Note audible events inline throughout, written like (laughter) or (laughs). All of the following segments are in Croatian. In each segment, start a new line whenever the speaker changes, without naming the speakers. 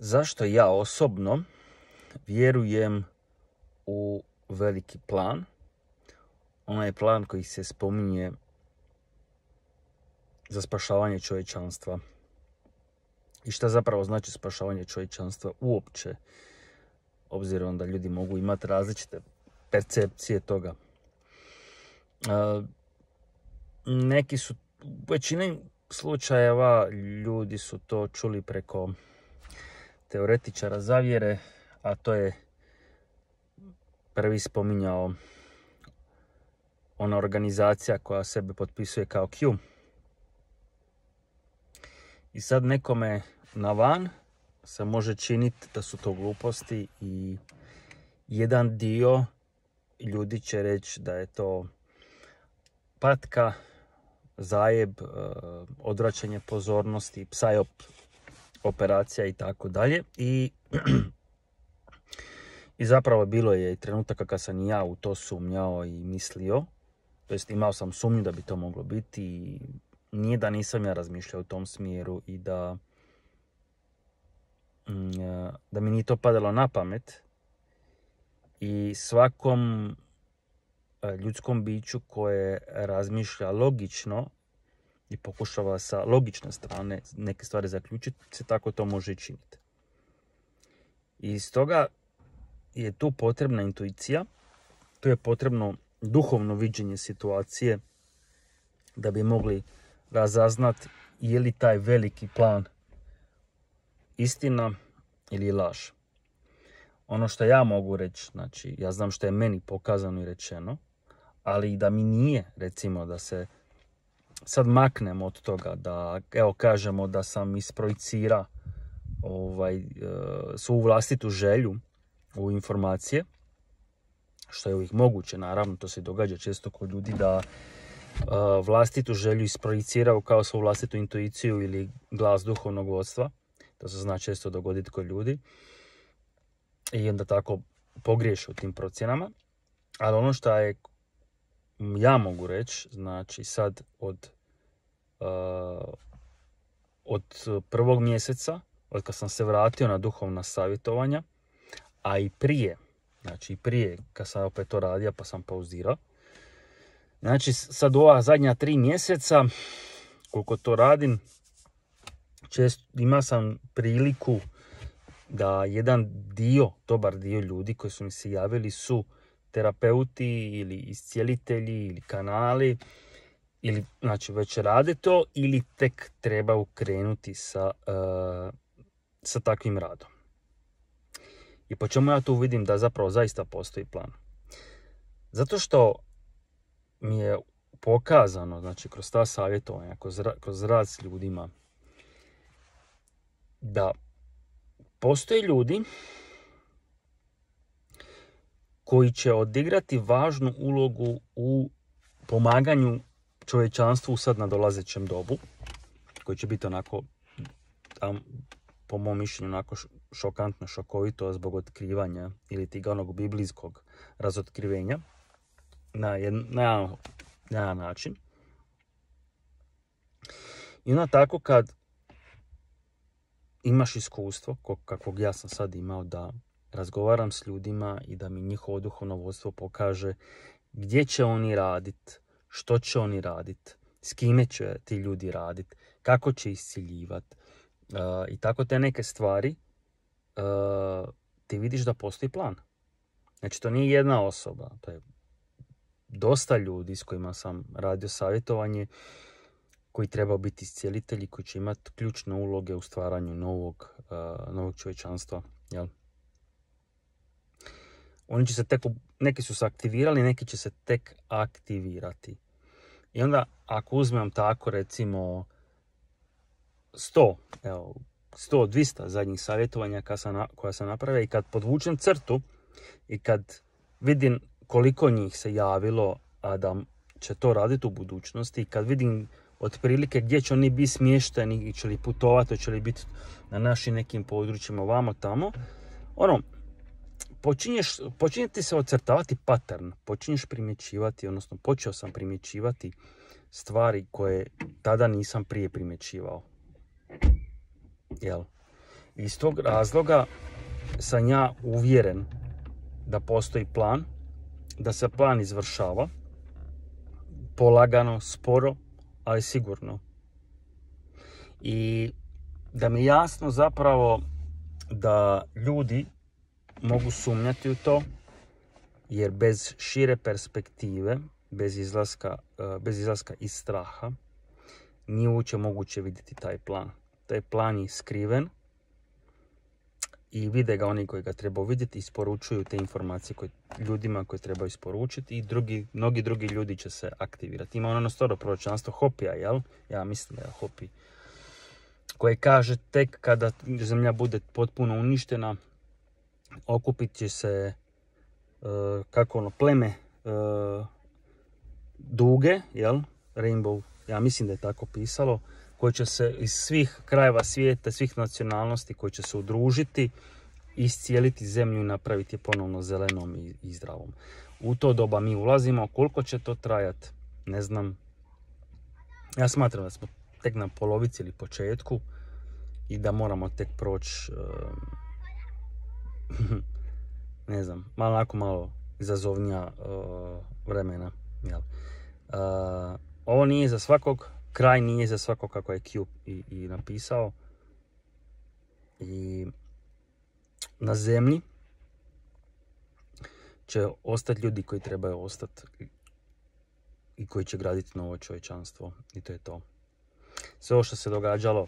Zašto ja osobno vjerujem u veliki plan? Onaj plan koji se spominje za spašavanje čovječanstva. I šta zapravo znači spašavanje čovječanstva uopće? Obzirom da ljudi mogu imati različite percepcije toga. Neki su, u većini slučajeva ljudi su to čuli preko teoretičara zavjere, a to je prvi spominjao ona organizacija koja sebe potpisuje kao Q. I sad nekome na van se može činiti da su to gluposti i jedan dio ljudi će reći da je to patka, zajeb, eh, odvraćanje pozornosti, psajop operacija i tako dalje. I (clears throat) i zapravo bilo je i trenutaka kad sam i ja u to sumnjao i mislio. To jest imao sam sumnju da bi to moglo biti i nije da nisam ja razmišljao u tom smjeru i da mm, e, da mi nije to padalo na pamet. I svakom e, ljudskom biću koje razmišlja logično i pokušava sa logične strane neke stvari zaključiti, se tako to može i činiti. I stoga je tu potrebna intuicija, tu je potrebno duhovno viđenje situacije da bi mogli razaznat je li taj veliki plan istina ili je laž. Ono što ja mogu reći, znači ja znam što je meni pokazano i rečeno, ali i da mi nije recimo da se sad maknem od toga da, evo kažemo da sam isprojicira ovaj, e, svu vlastitu želju u informacije, što je uvijek moguće, naravno, to se događa često kod ljudi da e, vlastitu želju isprojiciraju kao svoju vlastitu intuiciju ili glas duhovnog vodstva. To se zna često dogoditi kod ljudi. I onda tako pogriješi u tim procjenama. Ali ono što je ja mogu reći, znači sad od, uh, od prvog mjeseca, od kad sam se vratio na duhovna savjetovanja, a i prije, znači i prije kad sam opet to radio pa sam pauzirao, znači sad ova zadnja tri mjeseca, koliko to radim, čest, ima sam priliku da jedan dio, dobar dio ljudi koji su mi se javili su terapeuti ili iscijelitelji ili kanali ili znači već rade to ili tek treba ukrenuti sa, eh, sa takvim radom. I po čemu ja tu vidim da zapravo zaista postoji plan? Zato što mi je pokazano, znači kroz ta savjetovanja, kroz, kroz rad s ljudima, da postoje ljudi koji će odigrati važnu ulogu u pomaganju čovječanstvu u sad nadolazećem dobu, koji će biti onako, tam, po mom mišljenju, onako šokantno, šokovito zbog otkrivanja ili tiga onog biblijskog razotkrivenja na, jedan, na, na način. I onda tako kad imaš iskustvo, kakvog ja sam sad imao da razgovaram s ljudima i da mi njihovo duhovno vodstvo pokaže gdje će oni radit, što će oni radit, s kime će ti ljudi radit, kako će isciljivat. E, I tako te neke stvari e, ti vidiš da postoji plan. Znači to nije jedna osoba, to je dosta ljudi s kojima sam radio savjetovanje koji treba biti iscijelitelji, koji će imati ključne uloge u stvaranju novog, e, novog čovječanstva. Jel? Oni će se tek, neki su se aktivirali, neki će se tek aktivirati. I onda ako uzmem tako recimo 100, evo, 100, 200 zadnjih savjetovanja koja sam napravio i kad podvučem crtu i kad vidim koliko njih se javilo a da će to raditi u budućnosti, i kad vidim otprilike gdje će oni biti smješteni, će li putovati, će li biti na našim nekim područjima, ovamo, tamo, ono, počinješ, počinje ti se ocrtavati pattern, počinješ primjećivati, odnosno počeo sam primjećivati stvari koje tada nisam prije primjećivao. Jel? Iz tog razloga sam ja uvjeren da postoji plan, da se plan izvršava, polagano, sporo, ali sigurno. I da mi jasno zapravo da ljudi mogu sumnjati u to, jer bez šire perspektive, bez izlaska, e, bez izlaska iz straha, nije uopće moguće vidjeti taj plan. Taj plan je skriven i vide ga oni koji ga treba vidjeti, isporučuju te informacije koje, ljudima koje treba isporučiti i drugi, mnogi drugi ljudi će se aktivirati. Ima ono staro proročanstvo Hopija, jel? Ja mislim da je Hopi. Koje kaže tek kada zemlja bude potpuno uništena, okupit će se e, kako ono pleme e, duge, jel? Rainbow, ja mislim da je tako pisalo, koje će se iz svih krajeva svijeta, svih nacionalnosti koji će se udružiti, iscijeliti zemlju i napraviti je ponovno zelenom i, zdravom. U to doba mi ulazimo, koliko će to trajati, ne znam. Ja smatram da smo tek na polovici ili početku i da moramo tek proći e, (laughs) ne znam, malo onako malo izazovnija uh, vremena. Jel? Uh, ovo nije za svakog, kraj nije za svakog kako je Cube i, i napisao. I na zemlji će ostati ljudi koji trebaju ostati i koji će graditi novo čovječanstvo. I to je to. Sve ovo što se događalo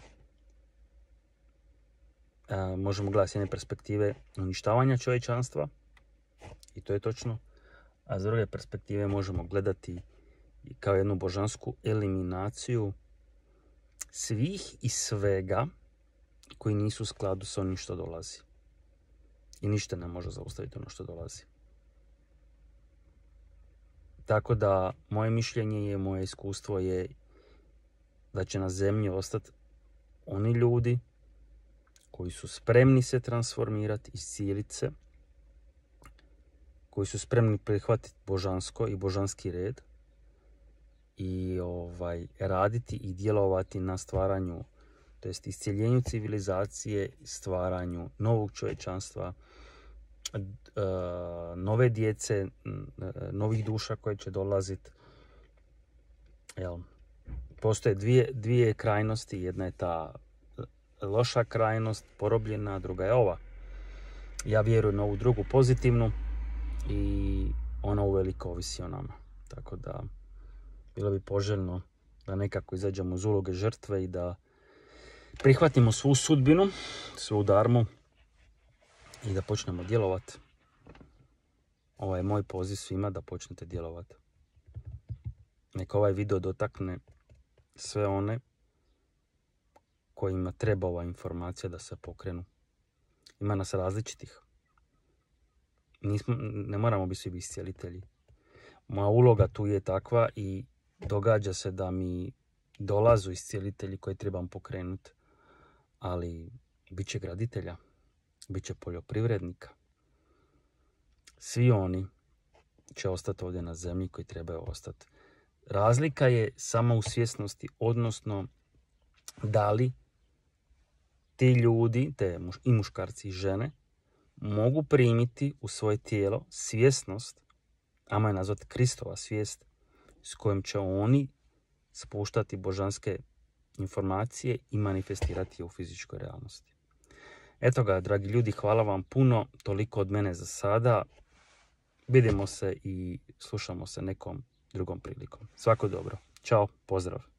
možemo gledati s jedne perspektive uništavanja čovječanstva i to je točno, a s druge perspektive možemo gledati kao jednu božansku eliminaciju svih i svega koji nisu u skladu sa onim što dolazi. I ništa ne može zaustaviti ono što dolazi. Tako da moje mišljenje je, moje iskustvo je da će na zemlji ostati oni ljudi koji su spremni se transformirati, iz se, koji su spremni prihvatiti božansko i božanski red i ovaj, raditi i djelovati na stvaranju, to jest iscijeljenju civilizacije, stvaranju novog čovječanstva, eh, nove djece, eh, novih duša koje će dolaziti. postoje dvije, dvije krajnosti, jedna je ta loša krajnost porobljena, druga je ova. Ja vjerujem na ovu drugu pozitivnu i ona uveliko ovisi o nama. Tako da bilo bi poželjno da nekako izađemo iz uloge žrtve i da prihvatimo svu sudbinu, svu darmu i da počnemo djelovati. Ovo je moj poziv svima da počnete djelovati. Neka ovaj video dotakne sve one kojima treba ova informacija da se pokrenu. Ima nas različitih. Nismo, ne moramo biti svi iscijelitelji. Moja uloga tu je takva i događa se da mi dolazu iscijelitelji koje trebam pokrenuti, ali bit će graditelja, bit će poljoprivrednika. Svi oni će ostati ovdje na zemlji koji trebaju ostati. Razlika je samo u svjesnosti, odnosno da li ti ljudi, te i muškarci i žene, mogu primiti u svoje tijelo svjesnost, ama je nazvati Kristova svijest, s kojom će oni spuštati božanske informacije i manifestirati je u fizičkoj realnosti. Eto ga, dragi ljudi, hvala vam puno, toliko od mene za sada. Vidimo se i slušamo se nekom drugom prilikom. Svako dobro. Ćao, pozdrav.